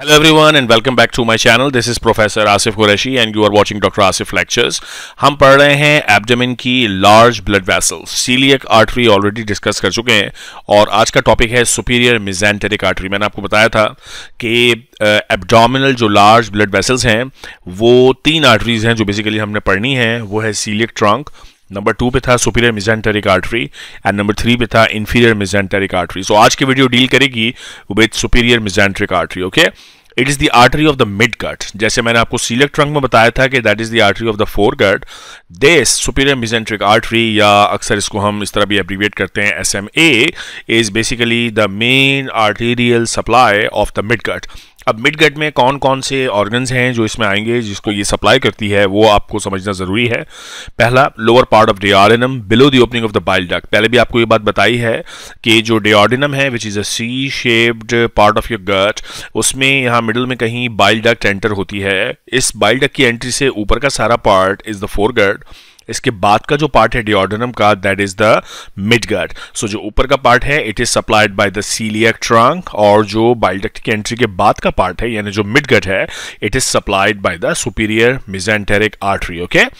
Hello everyone and welcome back to my channel this is professor Asif Qureshi and you are watching doctor Asif lectures हम पढ़ रहे हैं abdomen की large blood vessel coeliac artery already discuss कर चुके हैं और आज का टॉपिक है सुपीरियर मिजेंटेरिक आर्टरी मैंने आपको बताया था कि एब्डोमिनल uh, जो लार्ज ब्लड वेसल्स हैं वो तीन आर्टरीज हैं जो बेसिकली हमने पढ़नी है वो है सीलियक ट्रंक नंबर टू पे था superior mesenteric artery and number three पे था इन्फीरियर मिजेंटरिक आर्टरी सो आज की वीडियो डील करेगी with superior mesenteric artery okay it is the artery of the mid gut जैसे मैंने आपको सीलेक्ट ट्रंक में बताया था कि that is the artery of the fore gut this superior mesenteric artery या अक्सर इसको हम इस तरह भी एप्रीविएट करते हैं S M A is basically the main arterial supply of the mid gut अब मिड गट में कौन कौन से ऑर्गन्स हैं जो इसमें आएंगे जिसको ये सप्लाई करती है वो आपको समझना ज़रूरी है पहला lower part of duodenum below the opening of the bile duct पहले भी आपको ये बात बताई है कि जो डियार्डिनम है which is a C shaped part of your gut उसमें यहाँ मिडल में कहीं बाइल डक्ट एंटर होती है इस बाइल डक की एंट्री से ऊपर का सारा part is the fore gut इसके बाद का जो पार्ट है डिओडोनम का that is the midgut so जो ऊपर का पार्ट है it is supplied by the coeliac trunk और जो बाइलडक्ट की एंट्री के बाद का पार्ट है यानी जो मिडगट है it is supplied by the superior mesenteric artery okay okay?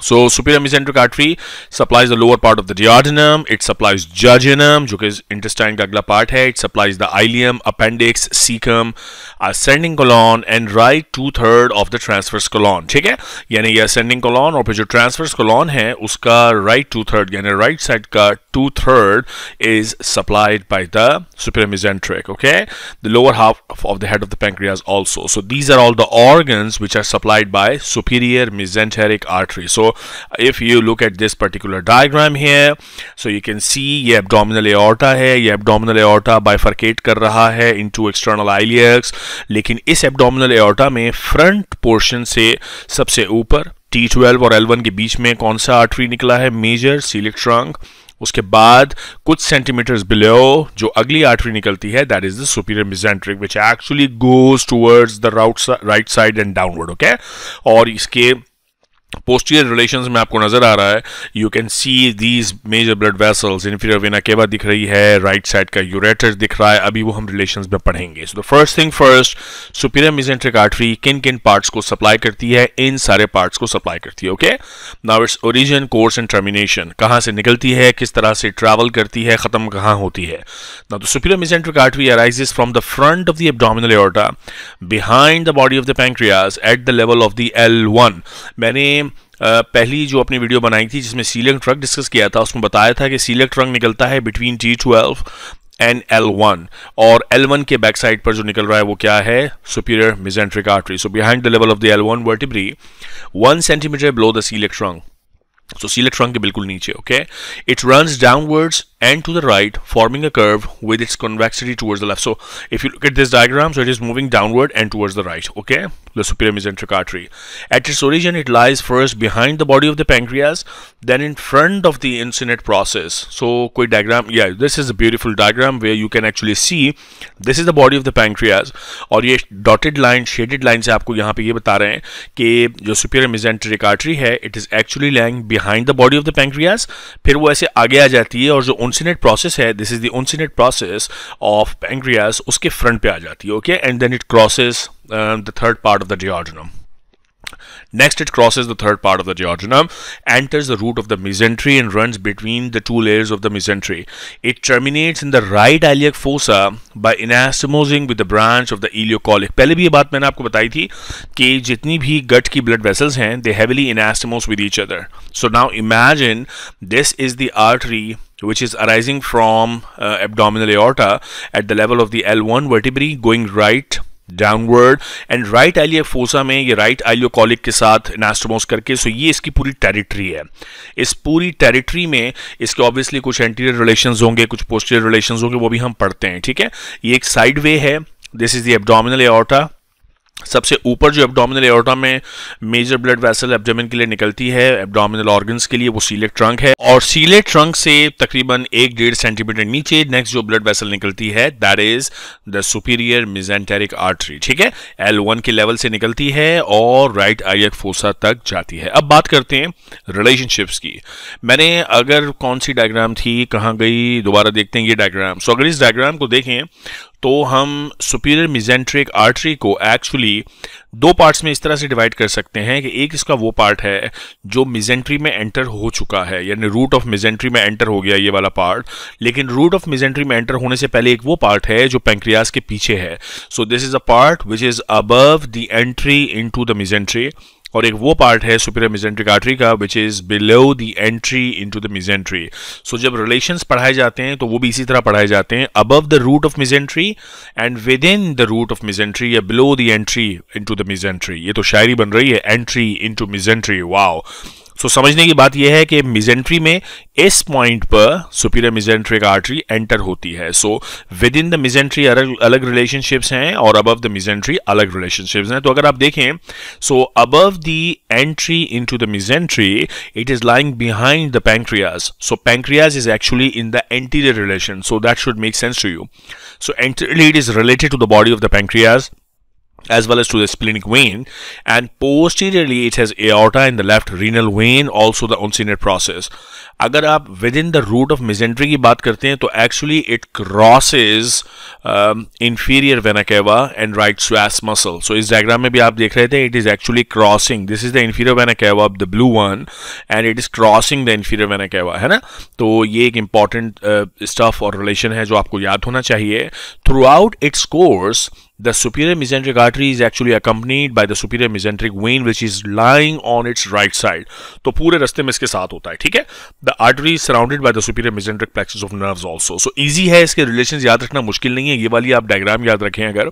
So superior mesenteric artery supplies the lower part of the duodenum, it supplies jejunum which is intestine का part it supplies the ileum, appendix, cecum, ascending colon and right two third of the transverse colon ठीक है यानी ये ascending colon और फिर जो transverse colon है उसका right two third यानी right side का two third is supplied by the superior mesenteric okay the lower half of the head of the pancreas also so these are all the organs which are supplied by superior mesenteric artery so so if you look at this particular diagram here so you can see ye abdominal aorta hai ye abdominal aorta bifurcate kar raha hai into external iliacs lekin is abdominal aorta mein front portion se sabse upar T12 और L1 के बीच में कौन सा artery निकला है major coeliac trunk उसके बाद कुछ सेंटीमीटर्स बिलो जो अगली आर्टरी निकलती है that is the superior mesenteric which actually goes towards the route right side and downward okay और इसके पोस्टियर रिलेशन में आपको नजर आ रहा है you can see these major blood vessels inferior vena cava दिख रही है राइट साइड का यूरेटर दिख रहा है अभी वो हम रिलेशन में पढ़ेंगे so the first thing first superior mesenteric artery किन किन पार्ट्स को सप्लाई करती है इन सारे पार्ट्स को सप्लाई करती है okay now its origin course and termination कहाँ से निकलती है किस तरह से ट्रैवल करती है खत्म कहाँ होती है ना तो superior mesenteric artery arises from the front of the abdominal aorta behind the body of the pancreas at the level of the L one मैंने पहली जो अपनी वीडियो बनाई थी जिसमें सीलिंग ट्रक डिस्कस किया था उसमें बताया था कि सीलिंग ट्रक निकलता है between G twelve and one और एल वन के बैक साइड पर जो निकल रहा है वो क्या है superior mesenteric artery so behind the level of the L L1 vertebrae one centimetre below the coeliac trunk so coeliac trunk के बिल्कुल नीचे okay it run downwards and to the right forming a curve with its convexity towards the left so if you look at this diagram so it is moving downward and towards the right okay the superior mesenteric artery at its origin it lies first behind the body of the pancreas then in front of the incinate process so quick diagram yeah this is a beautiful diagram where you can actually see this is the body of the pancreas Or, ये dotted line shaded line से आपको यहाँ पे ये बता रहे हैं superior mesenteric artery है it is actually lying behind the body of the pancreas फिर वो ऐसे आगे आ जाती है ऑनसिनेट प्रोसेस है this is the uncinate process of pancreas उसके फ्रंट पे आ जाती है okay and then it crosses the third part of the duodenum Next, it crosses the third part of the duodenum, enters the root of the mesentery, and runs between the two layers of the mesentery. It terminates in the right iliac fossa by anastomosing with the branch of the ileocolic. पहले भी ये बात मैंने आपको बताई थी कि जितनी भी गट की blood vessels they heavily anastomose with each other. So now imagine this is the artery which is arising from uh, abdominal aorta at the level of the L1 vertebrae going right downward and right fossa में ये right colic के साथ नास्टोमोस करके सो ये इसकी पूरी territory है इस पूरी टेरिटरी में इसके ऑब्वियसली कुछ एंटीरियर रिलेशन होंगे कुछ पोस्टीरियर रिलेशन होंगे वो भी हम पढ़ते हैं ठीक है ये एक साइड वे है this is the abdominal aorta सबसे ऊपर जो एब्डोमिनल एओर्टा में मेजर ब्लड वेसल एब्डोमिन के लिए निकलती है एब्डोमिनल ऑर्गन्स के लिए वो सीले ट्रंक है और सीले ट्रंक से तकरीबन एक डेढ़ सेंटीमीटर नीचे नेक्स्ट जो ब्लड वैसल निकलती है that is the superior mesenteric artery ठीक है एल वन के लेवल से निकलती है और राइट आई फोसा तक जाती है अब बात करते हैं रिलेशनशिप्स की मैंने अगर कौन सी डायग्राम थी कहाँ गई दोबारा देखते हैं ये डायग्राम सो अगर इस डायग्राम को देखें तो हम सुपीरियर मिजेंट्रिक आर्टरी को एक्चुअली दो पार्ट्स में इस तरह से डिवाइड कर सकते हैं कि एक इसका वो पार्ट है जो मिजेंट्री में एंटर हो चुका है यानी रूट ऑफ मिजेंट्री में एंटर हो गया ये वाला पार्ट लेकिन रूट ऑफ मिजेंट्री में एंटर होने से पहले एक वो पार्ट है जो पेंक्रियाज के पीछे है so this is a part which is above the entry in the mesentery और एक वो पार्ट है सुपीरियर मिजेंट्रिक आर्टरी का which is below the entry into the mesentery so जब रिलेशन पढ़ाए जाते हैं तो वो भी इसी तरह पढ़ाए जाते हैं above the root of mesentery and within the root of mesentery या below the entry into the mesentery ये तो शायरी बन रही है entry into mesentery wow so so, समझने की बात यह है कि मिजेंट्री में इस पॉइंट पर सुपीरियर मिजेंट्रिक आर्टरी एंटर होती है so within the mesentery अलग अलग रिलेशनशिप्स हैं और अबव द मिजेंट्री अलग रिलेशनशिप्स हैं तो अगर आप देखें so above the entry into the mesentery it is lying behind the pancreas so pancreas is actually in the anterior relation so that should make sense to you so anteriorly it is related to the body of the pancreas as well as to the splenic vein and posteriorly it has aorta in the left renal vein also the uncinate process अगर आप within the root of mesentery की बात करते हैं तो actually it crosses inferior vena cava and right psoas muscle so इस diagram में भी आप देख रहे थे it is actually crossing this is the inferior vena cava of the blue one and it is crossing the inferior vena cava है ना तो ये एक इंपॉर्टेंट स्टफ uh, और रिलेशन है जो आपको याद होना चाहिए through out its course the superior mesenteric artery is actually accompanied by the superior mesenteric vein which is lying on its right side तो पूरे रस्ते में इसके साथ होता है ठीक है the artery surrounded by the superior the plexus of nerves also so easy है इसके रिलेशन याद रखना मुश्किल नहीं है ये वाली आप डायग्राम याद रखें अगर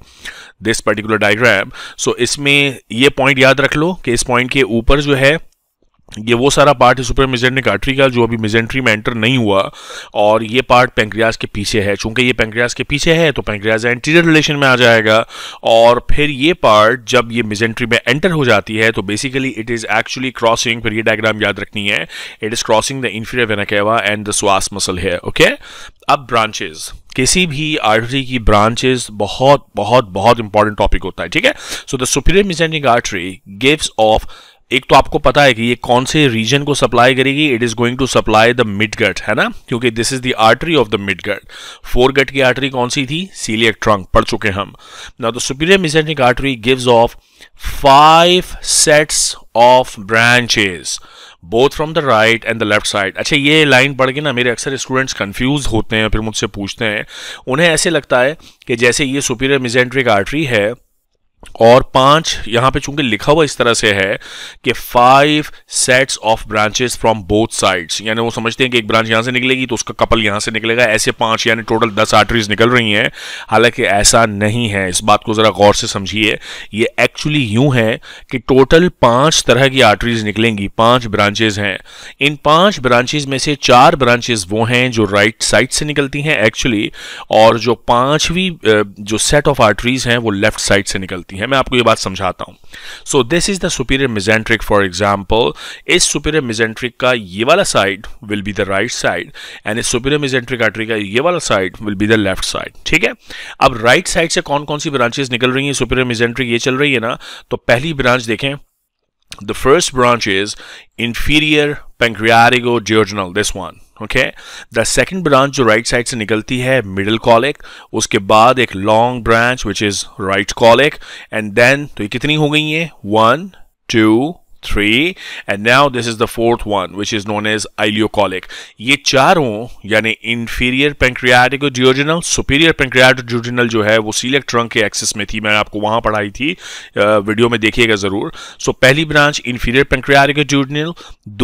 दिस पर्टिकुलर डायग्राम सो इसमें ये पॉइंट याद रख लो कि इस पॉइंट के ऊपर जो है ये वो सारा पार्ट है सुपर मिजेंट्रिक आर्टरी का जो अभी मिजेंट्री में एंटर नहीं हुआ और ये पार्ट पेंक्रियाज के पीछे है चूंकि ये पेंक्रियाज के पीछे है तो पेंक्रियाज एंटीरियर रिलेशन में आ जाएगा और फिर ये पार्ट जब ये मिजेंट्री में एंटर हो जाती है तो basically it is actually crossing फिर ये डायग्राम याद रखनी है it is crossing the inferior vena cava and the psoas muscle है ओके अब ब्रांचेज़ किसी भी आर्टरी की ब्रांचेस बहुत बहुत बहुत इंपॉर्टेंट टॉपिक होता है ठीक है so the superior mesenteric artery gives off एक तो आपको पता है कि ये कौन से रीजन को सप्लाई करेगी it is going to supply the midgut है ना क्योंकि this is the artery of the midgut gut की आर्टरी कौन सी थी सीलियक ट्रंक पढ़ चुके हम ना तो superior mesenteric artery gives off five sets of branches both from the right and the left side अच्छा ये लाइन पढ़ के ना मेरे अक्सर स्टूडेंट्स कंफ्यूज होते हैं फिर मुझसे पूछते हैं उन्हें ऐसे लगता है कि जैसे ये सुपीरियर मिजेंट्रिक आर्टरी है और पांच यहां पे चूंकि लिखा हुआ इस तरह से है कि five sets of branches from both sides यानी वो समझते हैं कि एक ब्रांच यहां से निकलेगी तो उसका कपल यहां से निकलेगा ऐसे पांच यानी टोटल दस आर्टरीज निकल रही हैं हालांकि ऐसा नहीं है इस बात को जरा गौर से समझिए ये एक्चुअली यूं है कि टोटल पांच तरह की आर्टरीज निकलेंगी पांच ब्रांचेज हैं इन पांच ब्रांचेज में से चार ब्रांचेज वो हैं जो राइट right साइड से निकलती हैं एक्चुअली और जो पांचवी जो सेट ऑफ आर्टरीज हैं वो लेफ्ट साइड से निकलती सकती हैं मैं आपको ये बात समझाता हूँ so this is the superior mesenteric for example इस सुपीरियर मिजेंट्रिक का ये वाला side will be the right side and इस सुपीरियर मिजेंट्रिक आर्टरी का ये वाला side will be the left side ठीक है अब राइट right साइड से कौन कौन सी ब्रांचेज निकल रही हैं सुपीरियर मिजेंट्रिक ये चल रही है ना तो पहली ब्रांच देखें the first branch is inferior pancreaticoduodenal this one okay the second branch जो राइट right साइड से निकलती है मिडिल कॉलिक उसके बाद एक long branch which is right colic and then तो ये कितनी हो गई है one two three and now this is the fourth one which is known as ileocolic ये चारों यानी inferior pancreatic duodenal superior pancreatic duodenal जो है वो सीलेक्ट ट्रंक के एक्सेस में थी मैंने आपको वहां पढ़ाई थी वीडियो में देखिएगा जरूर सो पहली ब्रांच इंफीरियर पेंक्रियाटिक ड्यूरिजिनल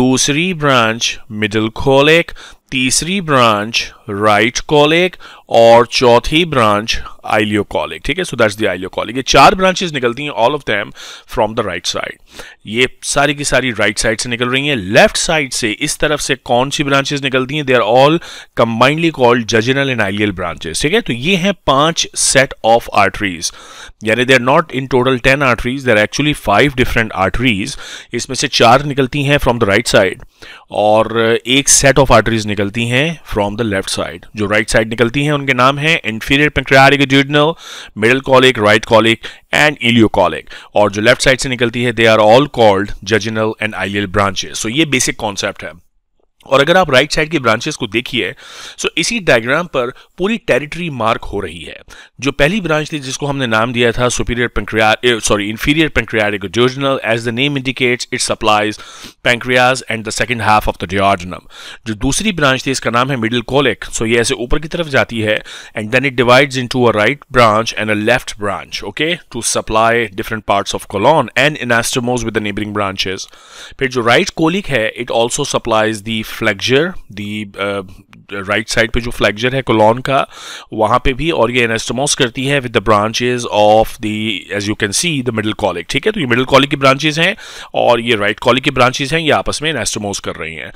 दूसरी ब्रांच मिडिल कॉलिक तीसरी ब्रांच राइट कॉलिक और चौथी ब्रांच आइलियो कॉलिक ठीक है so that's the ileocolic ये चार ब्रांचेस निकलती हैं all of them from the right side ये सारी की सारी राइट right साइड से निकल रही हैं लेफ्ट साइड से इस तरफ से कौन सी ब्रांचेस निकलती हैं they are all combinedly called jejunal and ileal branches ठीक है तो ये हैं पांच सेट ऑफ आर्टरीज यानी they are not in total ten arteries they are actually five different arteries इसमें से चार निकलती हैं फ्रॉम द राइट साइड और एक सेट ऑफ आर्टरीज निकलती हैं फ्रॉम द लेफ्ट साइड जो राइट right साइड निकलती हैं उनके नाम हैं inferior pancreatic duodenal middle colic right colic and ileocolic और जो लेफ्ट साइड से निकलती है they are all called jejunal and ileal branches so ये बेसिक कॉन्सेप्ट है और अगर आप राइट साइड की ब्रांचेस को देखिए सो इसी डायग्राम पर पूरी टेरिटरी मार्क हो रही है जो पहली ब्रांच थी जिसको हमने नाम दिया था superior pancreas sorry inferior pancreatic duodenal as the name indicates it supplies pancreas and the second half of the duodenum जो दूसरी ब्रांच थी इसका नाम है मिडिल कोलिक सो ये ऐसे ऊपर की तरफ जाती है and then it divides into a right branch and a left branch okay to supply different parts of colon and anastomose with the neighbouring branches फिर जो राइट right कोलिक है it also supplies the flexure, the uh, right side पे जो फ्लैगजर है colon का वहाँ पे भी और ये एनेस्टमोस करती है with the branches of the as you can see the middle colic ठीक है तो ये मिडिल कॉलिक की ब्रांचेज हैं और ये राइट कॉलिक की ब्रांचेज हैं ये आपस में एनेस्टमोस कर रही हैं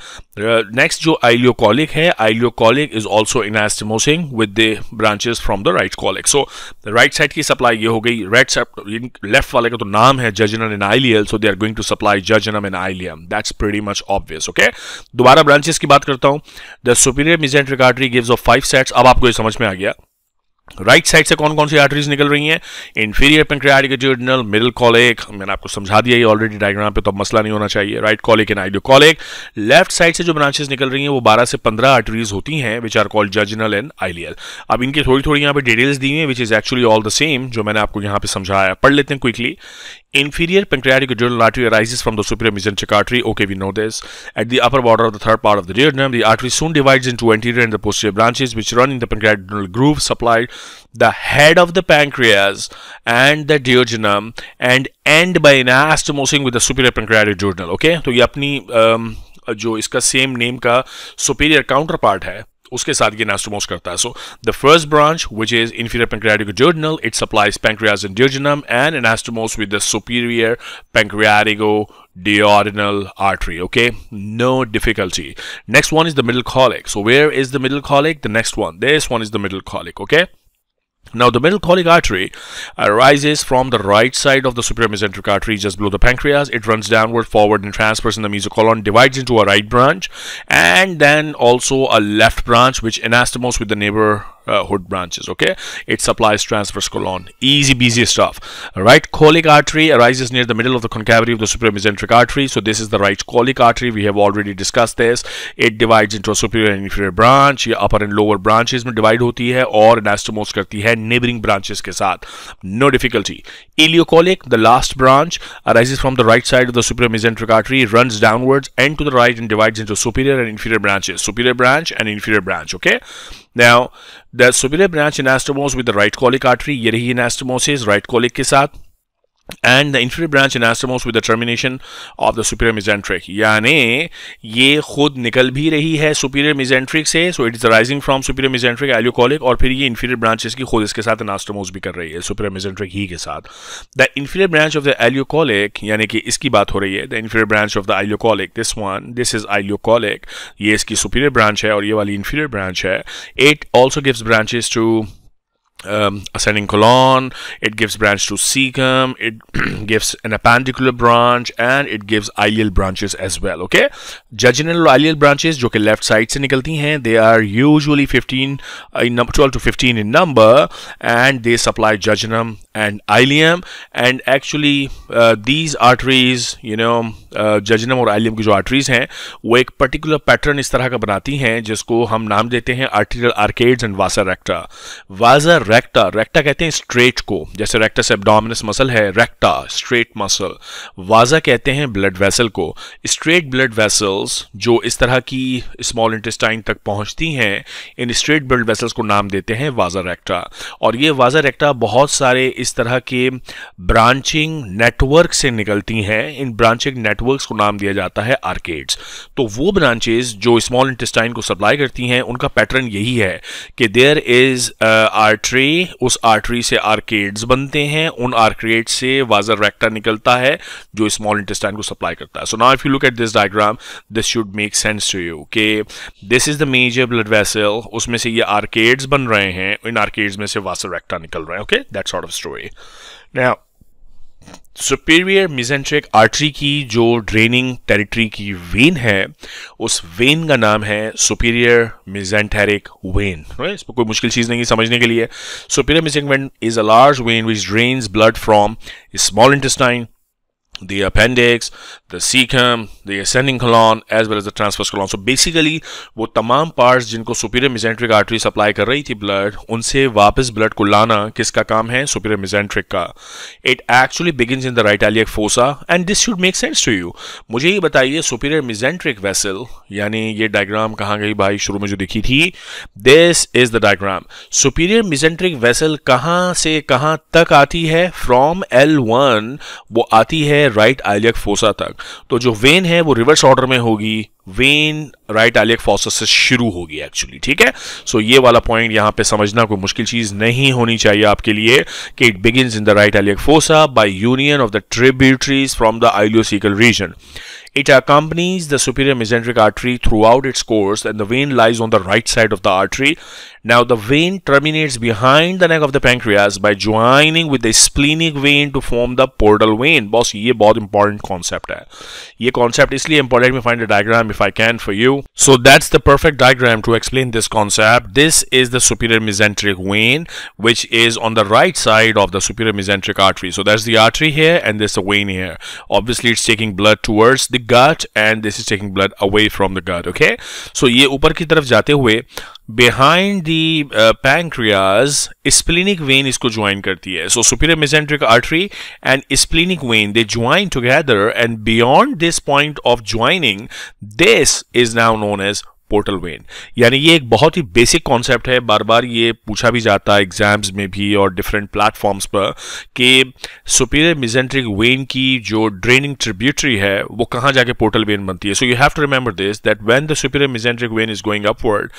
नेक्स्ट uh, जो आइलियो कॉलिक है ileocolic is also anastomosing with the branches from the right colic so right side की सप्लाई ये हो गई राइट लेफ्ट वाले का तो नाम है jejunum and ileal so they are going to supply jejunum and ileum that's pretty much obvious okay दोबारा ब्रांचेस की बात करता हूँ the superior mesenteric artery gives off five sets अब आपको ये समझ में आ गया राइट right साइड से कौन कौन सी आर्टरीज निकल रही हैं inferior pancreatic duodenal middle colic मैंने आपको समझा दिया ये ऑलरेडी डायग्राम पे तो मसला नहीं होना चाहिए right colic and ileocolic left side से जो ब्रांचेस निकल रही हैं वो 12 से 15 आर्टरीज होती हैं which are called jejunal and ileal अब इनकी थोड़ी थोड़ी यहाँ पर डिटेल्स दी हुई which is actually all the same जो मैंने आपको यहाँ पर समझाया पढ़ लेते हैं quickly inferior pancreatic duodenal artery arises from the superior mesenteric artery okay we know this at the upper border of the third part of the dear the artery soon divides into anterior and the पोस्टियर branches which run in the pancreatic duodenal groove supplied the head of the pancreas and the duodenum and end by anastomosing with the superior pancreatic duodenal okay तो ये अपनी um, जो इसका same name का superior counterpart उसके साथ ये anastomose करता है so the first branch which is inferior pancreatic duodenal it supplies pancreas and duodenum and anastomose with the superior duodenal artery okay no difficulty next one is the middle colic so where is the middle colic the next one this one is the middle colic okay now the middle colic artery arises from the right side of the superior mesenteric artery just below the pancreas. It runs downward, forward and transverse in the mesocolon, divides into a right branch and then also a left branch which anastomoses with the neighbor uh, hood branches okay it supplies transverse colon easy busy stuff all right colic artery arises near the middle of the concavity of the superior mesenteric artery so this is the right colic artery we have already discussed this it divides into a superior and inferior branch your upper and lower branches में divide होती है or anastomose करती है neighboring branches ke saath. no difficulty ileocolic the last branch arises from the right side of the superior mesenteric artery runs downwards and to the right and divides into superior and inferior branches superior branch and inferior branch okay now the superior branch anastomose with the right colic artery ये रही anastomosis right colic के साथ and the inferior branch anastomose with the termination of the superior mesenteric यानी ये खुद निकल भी रही है सुपीरियर मिजेंट्रिक से so it is rising from superior mesenteric ileocolic और फिर ये इन्फीरियर ब्रांच इसकी खुद इसके साथ एनास्टोमोस भी कर रही है सुपीरियर मिजेंट्रिक ही के साथ the inferior branch of the ileocolic यानी कि इसकी बात हो रही है the inferior branch of the ileocolic this one this is ileocolic ये इसकी सुपीरियर ब्रांच है और ये वाली इन्फीरियर ब्रांच है it also gives branches to um, ascending colon, it gives branch to cecum, it gives an appendicular branch, and it gives ileal branches as well. Okay, jejunal ileal branches which are left side से निकलती they are usually 15 uh, in number 12 to 15 in number, and they supply jejunum and ileum. And actually, uh, these arteries, you know, जजनम और ileum की जो arteries हैं वो एक particular pattern इस तरह का बनाती हैं जिसको हम नाम देते हैं arterial arcades and vasa recta vasa recta रेक्टा कहते हैं स्ट्रेट को जैसे रेक्टा से एबडामिनस मसल है रेक्टा स्ट्रेट मसल वाजा कहते हैं ब्लड वेसल को स्ट्रेट ब्लड वेसल्स जो इस तरह की स्मॉल इंटेस्टाइन तक पहुंचती हैं इन स्ट्रेट ब्लड वेसल्स को नाम देते हैं वाजा रेक्टा और ये वाजा रेक्टा बहुत सारे इस तरह के ब्रांचिंग नेटवर्क से निकलती हैं इन ब्रांचिंग नेटवर्क नेटवर्क्स को नाम दिया जाता है आर्केड्स तो वो ब्रांचेज जो स्मॉल इंटेस्टाइन को सप्लाई करती हैं उनका पैटर्न यही है कि देयर इज आर्ट्री उस आर्ट्री से आर्केड्स बनते हैं उन आर्केड से वाजर रेक्टा निकलता है जो स्मॉल इंटेस्टाइन को सप्लाई करता है so now if you look at this diagram this should make sense to you के this is the major blood vessel उसमें से ये आर्केड्स बन रहे हैं इन आर्केड्स में से वाजर रेक्टा निकल रहे हैं okay that sort of story now superior mesenteric artery की जो ड्रेनिंग टेरिटरी की वेन है उस वेन का नाम है सुपीरियर मिजेंटेरिक वेन इसमें कोई मुश्किल चीज़ नहीं समझने के लिए superior mesenteric vein is a large vein which drains blood from small intestine the appendix the caecum the ascending colon, as well as the transverse colon. So basically वो तमाम parts जिनको superior मिजेंट्रिक आर्टरी सप्लाई कर रही थी blood उनसे वापस blood को लाना किसका काम है superior मिजेंट्रिक का it actually begins in the right iliac fossa, and this should make sense to you मुझे ये बताइए superior मिजेंट्रिक vessel, यानी ये डायग्राम कहाँ गई भाई शुरू में जो दिखी थी this is the diagram Superior mesenteric vessel कहाँ से कहाँ तक आती है फ्रॉम एल वन वो आती है राइट iliac फोसा तक तो जो वेन है वो रिवर्स ऑर्डर में होगी वेन राइट एलियक फॉसस से शुरू होगी एक्चुअली ठीक है सो so, ये वाला पॉइंट यहां पे समझना कोई मुश्किल चीज नहीं होनी चाहिए आपके लिए कि it begin in the right iliac fossa by union of the tributaries from the ileocaecal region It accompanies the superior mesenteric artery throughout its course and the vein lies on the right side of the artery. Now the vein terminates behind the neck of the pancreas by joining with the splenic vein to form the portal vein. Boss, ये बहुत important concept है. ये concept इसलिए important me find a diagram if I can for you. So that's the perfect diagram to explain this concept. This is the superior mesenteric vein which is on the right side of the superior mesenteric artery. So that's the artery here and there's the vein here. Obviously it's taking blood towards the gut and this is taking blood away from the gut okay so ye upar ki taraf jate hue behind the uh, pancreas splenic vein isko join karti hai so superior mesenteric artery and splenic vein they join together and beyond this point of joining this is now known as portal vein यानी ये एक बहुत ही basic concept है बार बार ये पूछा भी जाता है एग्जाम्स में भी और डिफरेंट प्लेटफॉर्म्स पर कि सुपीरियर मिजेंट्रिक वेन की जो ड्रेनिंग ट्रिब्यूटरी है वो कहाँ जाके पोर्टल वेन बनती है so you have to remember this that when the superior mesenteric vein is going upward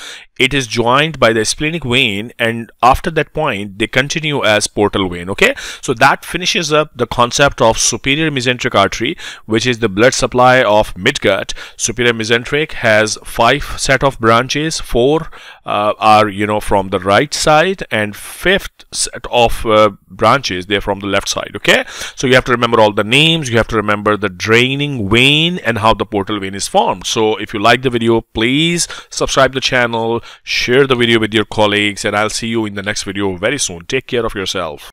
it is joint by the splenic vein and after that point they continue as portal vein okay so that finishes up the concept of superior mesenteric artery which is the blood supply of midgut superior mesenteric has five set of branches four uh, are you know from the right side and fifth set of uh, branches they're from the left side okay so you have to remember all the names you have to remember the draining vein and how the portal vein is formed so if you like the video please subscribe the channel share the video with your colleagues and I'll see you in the next video very soon take care of yourself